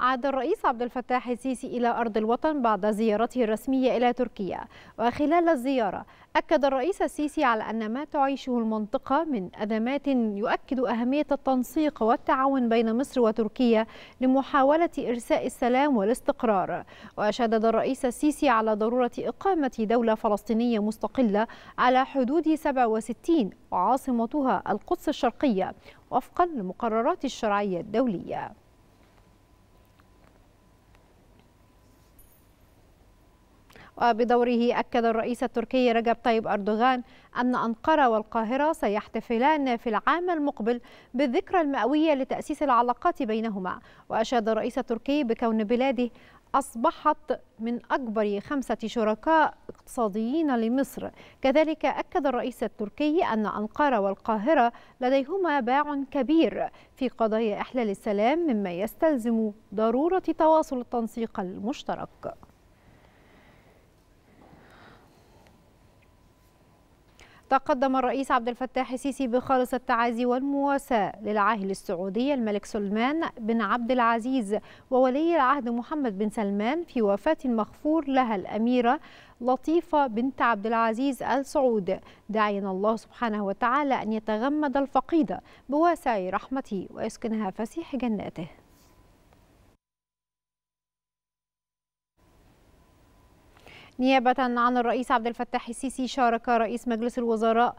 عاد الرئيس عبد الفتاح السيسي إلى أرض الوطن بعد زيارته الرسمية إلى تركيا وخلال الزيارة أكد الرئيس السيسي على أن ما تعيشه المنطقة من أزمات يؤكد أهمية التنسيق والتعاون بين مصر وتركيا لمحاولة إرساء السلام والاستقرار وشدد الرئيس السيسي على ضرورة إقامة دولة فلسطينية مستقلة على حدود 67 وعاصمتها القدس الشرقية وفقا لمقررات الشرعية الدولية وبدوره أكد الرئيس التركي رجب طيب أردوغان أن أنقرة والقاهرة سيحتفلان في العام المقبل بالذكرى المئوية لتأسيس العلاقات بينهما وأشاد الرئيس التركي بكون بلاده أصبحت من أكبر خمسة شركاء اقتصاديين لمصر كذلك أكد الرئيس التركي أن أنقرة والقاهرة لديهما باع كبير في قضايا إحلال السلام مما يستلزم ضرورة تواصل التنسيق المشترك تقدم الرئيس عبد الفتاح السيسي بخالص التعازي والمواساة للعاهل السعودي الملك سلمان بن عبد العزيز وولي العهد محمد بن سلمان في وفاة المغفور لها الأميرة لطيفة بنت عبد العزيز آل سعود داعيا الله سبحانه وتعالى أن يتغمد الفقيدة بواسع رحمته ويسكنها فسيح جناته نيابة عن الرئيس عبد الفتاح السيسي شارك رئيس مجلس الوزراء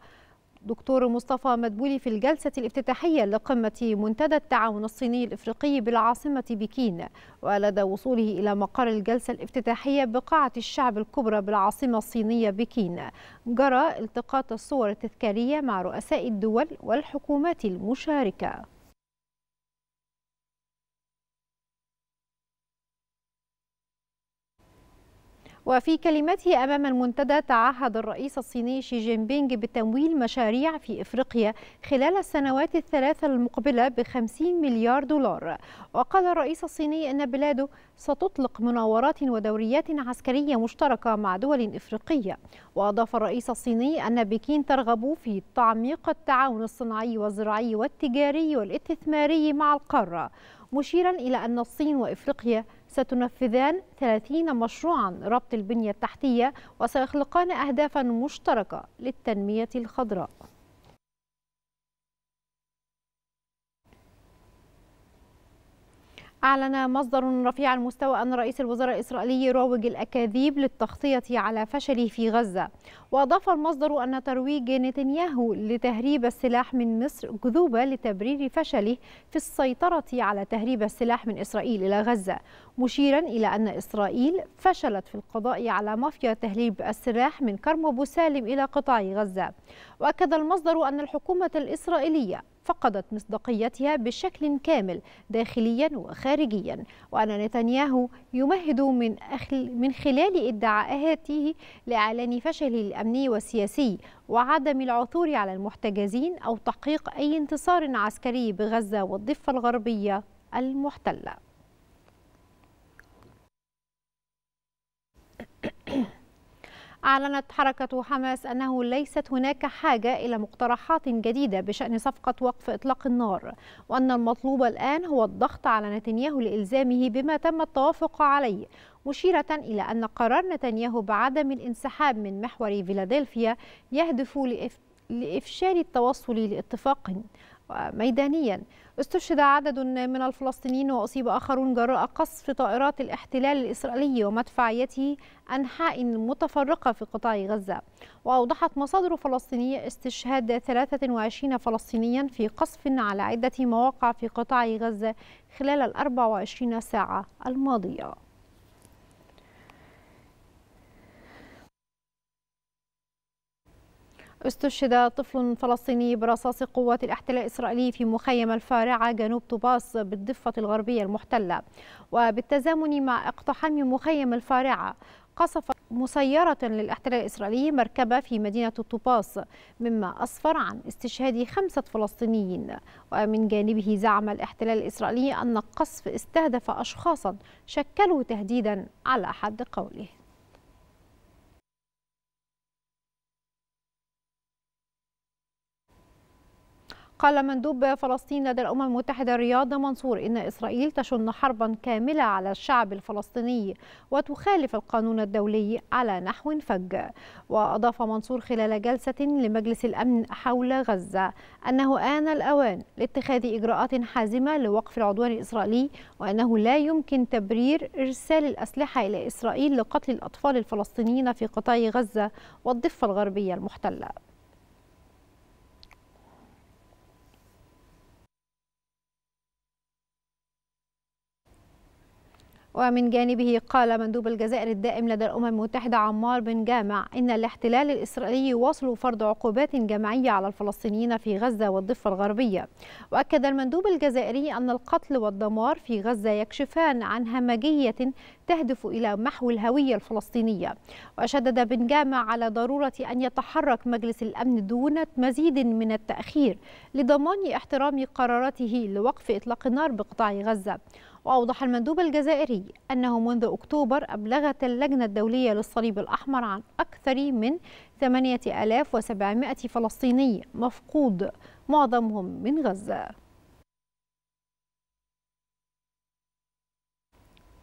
دكتور مصطفى مدبولي في الجلسة الافتتاحية لقمة منتدى التعاون الصيني الإفريقي بالعاصمة بكين ولدى وصوله إلى مقر الجلسة الافتتاحية بقاعة الشعب الكبرى بالعاصمة الصينية بكين جرى التقاط الصور التذكارية مع رؤساء الدول والحكومات المشاركة وفي كلمته أمام المنتدى تعهد الرئيس الصيني شي جين بينج بتمويل مشاريع في إفريقيا خلال السنوات الثلاثة المقبلة ب 50 مليار دولار وقال الرئيس الصيني أن بلاده ستطلق مناورات ودوريات عسكرية مشتركة مع دول إفريقية وأضاف الرئيس الصيني أن بكين ترغب في تعميق التعاون الصناعي والزراعي والتجاري والاستثماري مع القارة مشيرا إلى أن الصين وإفريقيا ستنفذان 30 مشروعا ربط البنية التحتية وسيخلقان أهدافا مشتركة للتنمية الخضراء أعلن مصدر رفيع المستوى أن رئيس الوزراء الإسرائيلي يروج الأكاذيب للتغطية على فشله في غزة وأضاف المصدر أن ترويج نتنياهو لتهريب السلاح من مصر جذوبة لتبرير فشله في السيطرة على تهريب السلاح من إسرائيل إلى غزة مشيرا إلى أن إسرائيل فشلت في القضاء على مافيا تهريب السلاح من كرم أبو سالم إلى قطاع غزة وأكد المصدر أن الحكومة الإسرائيلية فقدت مصداقيتها بشكل كامل داخليا وخارجيا وأن نتنياهو يمهد من, من خلال ادعاءاته لإعلان فشله الأمني والسياسي وعدم العثور على المحتجزين أو تحقيق أي انتصار عسكري بغزة والضفة الغربية المحتلة أعلنت حركة حماس أنه ليست هناك حاجة إلى مقترحات جديدة بشأن صفقة وقف إطلاق النار وأن المطلوب الآن هو الضغط على نتنياهو لإلزامه بما تم التوافق عليه مشيرة إلى أن قرار نتنياهو بعدم الانسحاب من محور فيلادلفيا يهدف لإفشال التوصل لاتفاق وميدانيا استشهد عدد من الفلسطينيين وأصيب آخرون جراء قصف طائرات الاحتلال الإسرائيلي ومدفعيته أنحاء متفرقة في قطاع غزة وأوضحت مصادر فلسطينية استشهاد 23 فلسطينيا في قصف على عدة مواقع في قطاع غزة خلال ال 24 ساعة الماضية استشهد طفل فلسطيني برصاص قوات الاحتلال الإسرائيلي في مخيم الفارعة جنوب طوباس بالضفة الغربية المحتلة وبالتزامن مع اقتحام مخيم الفارعة قصفت مسيرة للاحتلال الإسرائيلي مركبة في مدينة طوباس مما أسفر عن استشهاد خمسة فلسطينيين ومن جانبه زعم الاحتلال الإسرائيلي أن القصف استهدف أشخاصا شكلوا تهديدا على حد قوله قال مندوب فلسطين لدى الأمم المتحدة الرياض منصور إن إسرائيل تشن حربا كاملة على الشعب الفلسطيني وتخالف القانون الدولي على نحو فج وأضاف منصور خلال جلسة لمجلس الأمن حول غزة أنه آن الأوان لاتخاذ إجراءات حازمة لوقف العدوان الإسرائيلي وأنه لا يمكن تبرير إرسال الأسلحة إلى إسرائيل لقتل الأطفال الفلسطينيين في قطاع غزة والضفة الغربية المحتلة ومن جانبه قال مندوب الجزائر الدائم لدى الأمم المتحدة عمار بن جامع إن الاحتلال الإسرائيلي واصل فرض عقوبات جماعية على الفلسطينيين في غزة والضفة الغربية وأكد المندوب الجزائري أن القتل والدمار في غزة يكشفان عن همجية تهدف إلى محو الهوية الفلسطينية وشدد بن جامع على ضرورة أن يتحرك مجلس الأمن دون مزيد من التأخير لضمان احترام قراراته لوقف إطلاق النار بقطاع غزة وأوضح المندوب الجزائري أنه منذ أكتوبر أبلغت اللجنة الدولية للصليب الأحمر عن أكثر من 8700 فلسطيني مفقود معظمهم من غزة